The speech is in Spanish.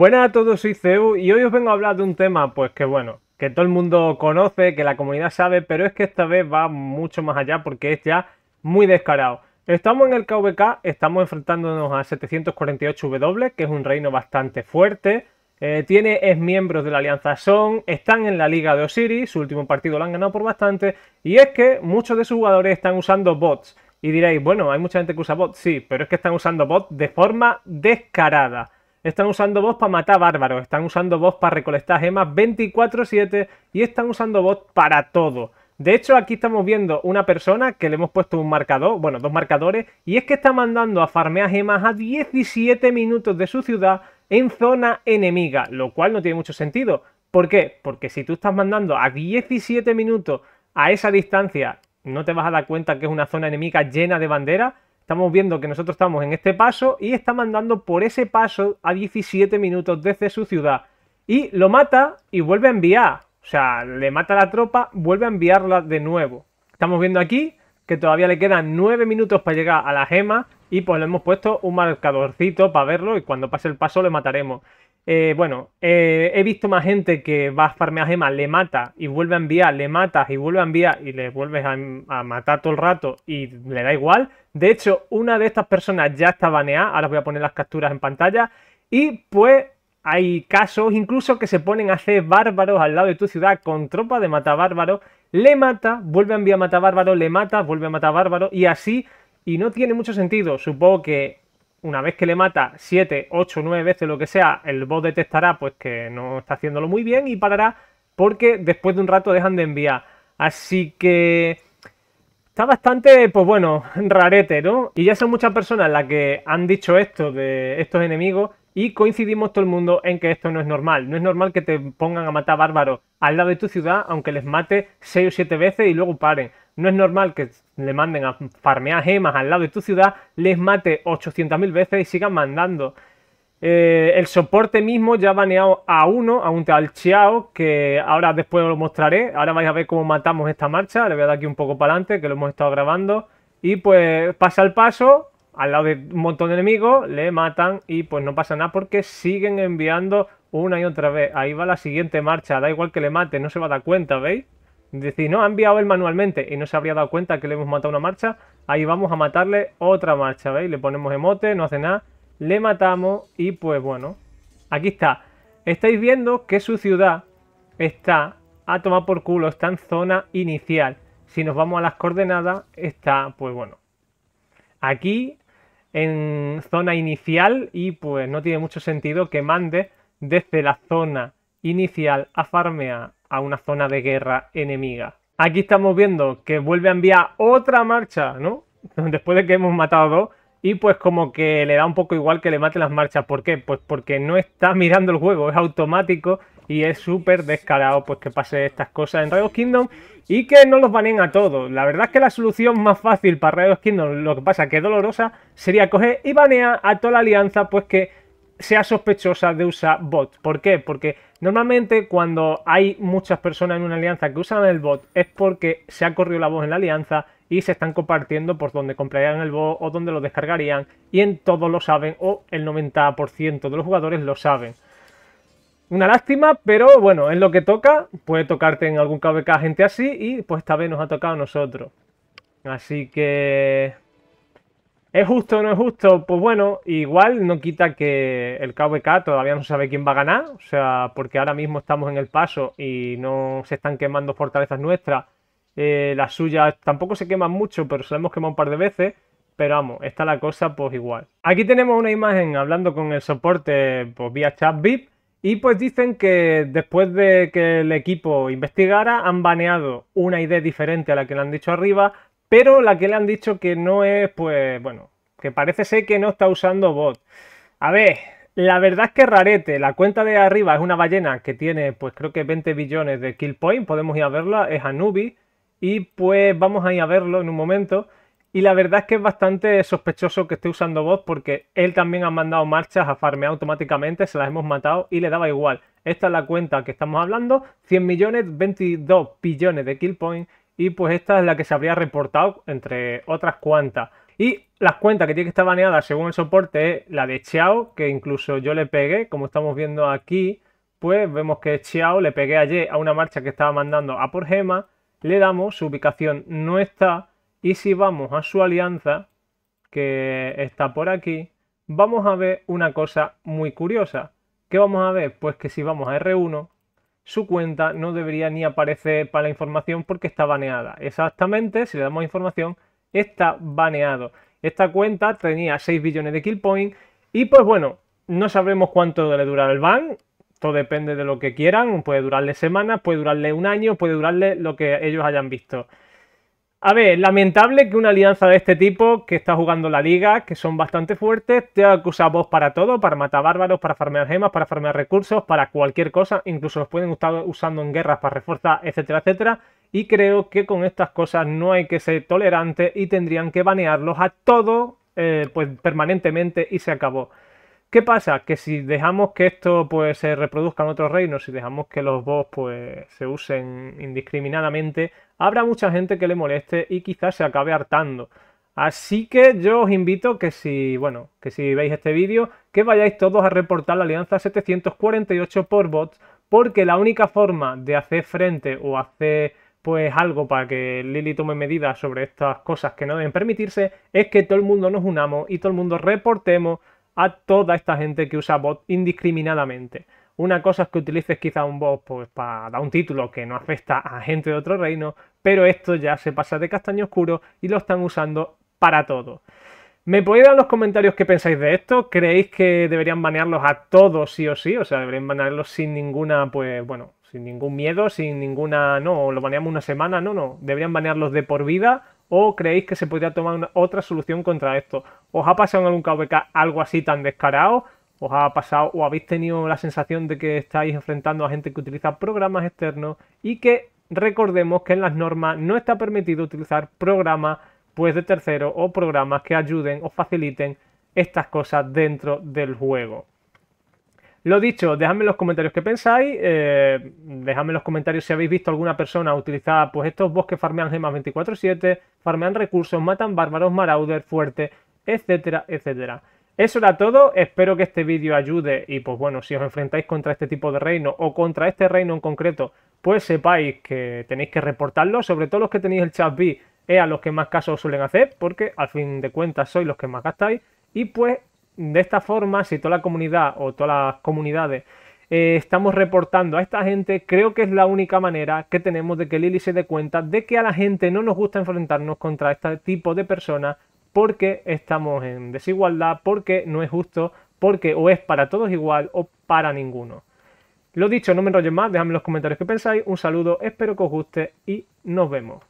Buenas a todos, soy Ceu y hoy os vengo a hablar de un tema, pues que bueno, que todo el mundo conoce, que la comunidad sabe, pero es que esta vez va mucho más allá porque es ya muy descarado. Estamos en el KVK, estamos enfrentándonos a 748W, que es un reino bastante fuerte. Eh, tiene es miembros de la Alianza Son, están en la Liga de Osiris, su último partido lo han ganado por bastante, y es que muchos de sus jugadores están usando bots. Y diréis, bueno, hay mucha gente que usa bots, sí, pero es que están usando bots de forma descarada. Están usando bots para matar bárbaros, están usando bots para recolectar gemas 24-7 y están usando bots para todo. De hecho, aquí estamos viendo una persona que le hemos puesto un marcador, bueno, dos marcadores, y es que está mandando a farmear gemas a 17 minutos de su ciudad en zona enemiga, lo cual no tiene mucho sentido. ¿Por qué? Porque si tú estás mandando a 17 minutos a esa distancia, no te vas a dar cuenta que es una zona enemiga llena de banderas, Estamos viendo que nosotros estamos en este paso y está mandando por ese paso a 17 minutos desde su ciudad. Y lo mata y vuelve a enviar. O sea, le mata la tropa, vuelve a enviarla de nuevo. Estamos viendo aquí que todavía le quedan 9 minutos para llegar a la gema y pues le hemos puesto un marcadorcito para verlo y cuando pase el paso le mataremos. Eh, bueno, eh, he visto más gente que va a farmear gemas, le mata y vuelve a enviar, le matas y vuelve a enviar y le vuelves a, matar todo el rato y le da igual. De hecho, una de estas personas ya está baneada, ahora voy a poner las capturas en pantalla. Y pues hay casos incluso que se ponen a hacer bárbaros al lado de tu ciudad con tropa de mata bárbaro, le mata, vuelve a enviar mata bárbaro, le mata, vuelve a mata bárbaro y así. Y no tiene mucho sentido, supongo que una vez que le mata 7, 8, 9 veces lo que sea, el bot detectará pues que no está haciéndolo muy bien y parará porque después de un rato dejan de enviar. Así que está bastante, pues bueno, rarete, ¿no? Y ya son muchas personas las que han dicho esto de estos enemigos y coincidimos todo el mundo en que esto no es normal. No es normal que te pongan a matar bárbaros al lado de tu ciudad, aunque les mate 6 o 7 veces y luego paren. No es normal que le manden a farmear gemas al lado de tu ciudad, les mate 800.000 veces y sigan mandando. Eh, el soporte mismo ya ha baneado a uno, a un tal Chiao, que ahora después os lo mostraré. Ahora vais a ver cómo matamos esta marcha. Le voy a dar aquí un poco para adelante, que lo hemos estado grabando. Y pues pasa el paso, al lado de un montón de enemigos, le matan y pues no pasa nada porque siguen enviando una y otra vez. Ahí va la siguiente marcha, da igual que le mate, no se va a dar cuenta, ¿veis? decir, no, ha enviado él manualmente y no se habría dado cuenta que le hemos matado una marcha. Ahí vamos a matarle otra marcha, ¿veis? Le ponemos emote, no hace nada, le matamos y pues bueno, aquí está. Estáis viendo que su ciudad está a tomar por culo, está en zona inicial. Si nos vamos a las coordenadas, está, pues bueno, aquí en zona inicial y pues no tiene mucho sentido que mande desde la zona inicial a farmea a una zona de guerra enemiga. Aquí estamos viendo que vuelve a enviar otra marcha, ¿no? Después de que hemos matado dos y pues como que le da un poco igual que le mate las marchas. ¿Por qué? Pues porque no está mirando el juego, es automático y es súper descarado pues que pase estas cosas en Rayos Kingdom y que no los baneen a todos. La verdad es que la solución más fácil para Rayos Kingdom, lo que pasa que es dolorosa, sería coger y banear a toda la alianza pues que sea sospechosa de usar bots. ¿Por qué? Porque normalmente cuando hay muchas personas en una alianza que usan el bot es porque se ha corrido la voz en la alianza y se están compartiendo por donde comprarían el bot o donde lo descargarían y en todos lo saben o el 90% de los jugadores lo saben. Una lástima, pero bueno, es lo que toca. Puede tocarte en algún KBK gente así y pues esta vez nos ha tocado a nosotros. Así que... ¿Es justo o no es justo? Pues bueno, igual no quita que el KVK todavía no sabe quién va a ganar, o sea, porque ahora mismo estamos en el paso y no se están quemando fortalezas nuestras. Eh, las suyas tampoco se queman mucho, pero se las hemos quemado un par de veces. Pero vamos, está la cosa pues igual. Aquí tenemos una imagen hablando con el soporte pues, vía chat VIP y pues dicen que después de que el equipo investigara, han baneado una idea diferente a la que le han dicho arriba, pero la que le han dicho que no es, pues bueno, que parece ser que no está usando bot. A ver, la verdad es que rarete, la cuenta de arriba es una ballena que tiene, pues creo que 20 billones de kill point, podemos ir a verla, es Anubi. y pues vamos a ir a verlo en un momento. Y la verdad es que es bastante sospechoso que esté usando bots porque él también ha mandado marchas a farmear automáticamente, se las hemos matado y le daba igual. Esta es la cuenta que estamos hablando, 100 millones, 22 billones de kill points y pues esta es la que se habría reportado entre otras cuantas. Y las cuentas que tiene que estar baneada según el soporte es la de Xiao, que incluso yo le pegué, como estamos viendo aquí, pues vemos que Xiao le pegué ayer a una marcha que estaba mandando a por Gema, le damos, su ubicación no está y si vamos a su alianza, que está por aquí, vamos a ver una cosa muy curiosa. ¿Qué vamos a ver? Pues que si vamos a R1, su cuenta no debería ni aparecer para la información porque está baneada. Exactamente, si le damos información, está baneado. Esta cuenta tenía 6 billones de kill points y pues bueno, no sabemos cuánto le durará el ban. Todo depende de lo que quieran. Puede durarle semanas, puede durarle un año, puede durarle lo que ellos hayan visto. A ver, lamentable que una alianza de este tipo, que está jugando la liga, que son bastante fuertes, tenga que usar para todo, para matar bárbaros, para farmear gemas, para farmear recursos, para cualquier cosa, incluso los pueden estar usando en guerras para reforzar, etcétera, etcétera. Y creo que con estas cosas no hay que ser tolerantes y tendrían que banearlos a todo eh, pues, permanentemente y se acabó. ¿Qué pasa? Que si dejamos que esto pues, se reproduzca en otros reinos, si dejamos que los bots pues, se usen indiscriminadamente, habrá mucha gente que le moleste y quizás se acabe hartando. Así que yo os invito que si, bueno, que si veis este vídeo, que vayáis todos a reportar la alianza 748 por bots, porque la única forma de hacer frente o hacer pues algo para que Lily tome medidas sobre estas cosas que no deben permitirse es que todo el mundo nos unamos y todo el mundo reportemos a toda esta gente que usa bots indiscriminadamente. Una cosa es que utilices quizá un bot pues, para dar un título que no afecta a gente de otro reino, pero esto ya se pasa de castaño oscuro y lo están usando para todo. ¿Me podéis dar en los comentarios qué pensáis de esto? ¿Creéis que deberían banearlos a todos sí o sí? O sea, deberían banearlos sin ninguna, pues bueno, sin ningún miedo, sin ninguna, no, lo baneamos una semana, no, no, deberían banearlos de por vida o creéis que se podría tomar otra solución contra esto. ¿Os ha pasado en algún KVK algo así tan descarado? ¿Os ha pasado o habéis tenido la sensación de que estáis enfrentando a gente que utiliza programas externos y que recordemos que en las normas no está permitido utilizar programas pues de terceros o programas que ayuden o faciliten estas cosas dentro del juego? Lo dicho, dejadme en los comentarios qué pensáis, eh, dejadme en los comentarios si habéis visto alguna persona utilizar pues estos bosques, farmean gemas 24-7, farmean recursos, matan bárbaros, marauder, fuerte, etcétera, etcétera. Eso era todo, espero que este vídeo ayude y pues bueno, si os enfrentáis contra este tipo de reino o contra este reino en concreto, pues sepáis que tenéis que reportarlo, sobre todo los que tenéis el chat B, es a los que más casos suelen hacer, porque al fin de cuentas sois los que más gastáis, y pues de esta forma, si toda la comunidad o todas las comunidades eh, estamos reportando a esta gente, creo que es la única manera que tenemos de que Lili se dé cuenta de que a la gente no nos gusta enfrentarnos contra este tipo de personas porque estamos en desigualdad, porque no es justo, porque o es para todos igual o para ninguno. Lo dicho, no me enrollo más, dejadme en los comentarios qué pensáis, un saludo, espero que os guste y nos vemos.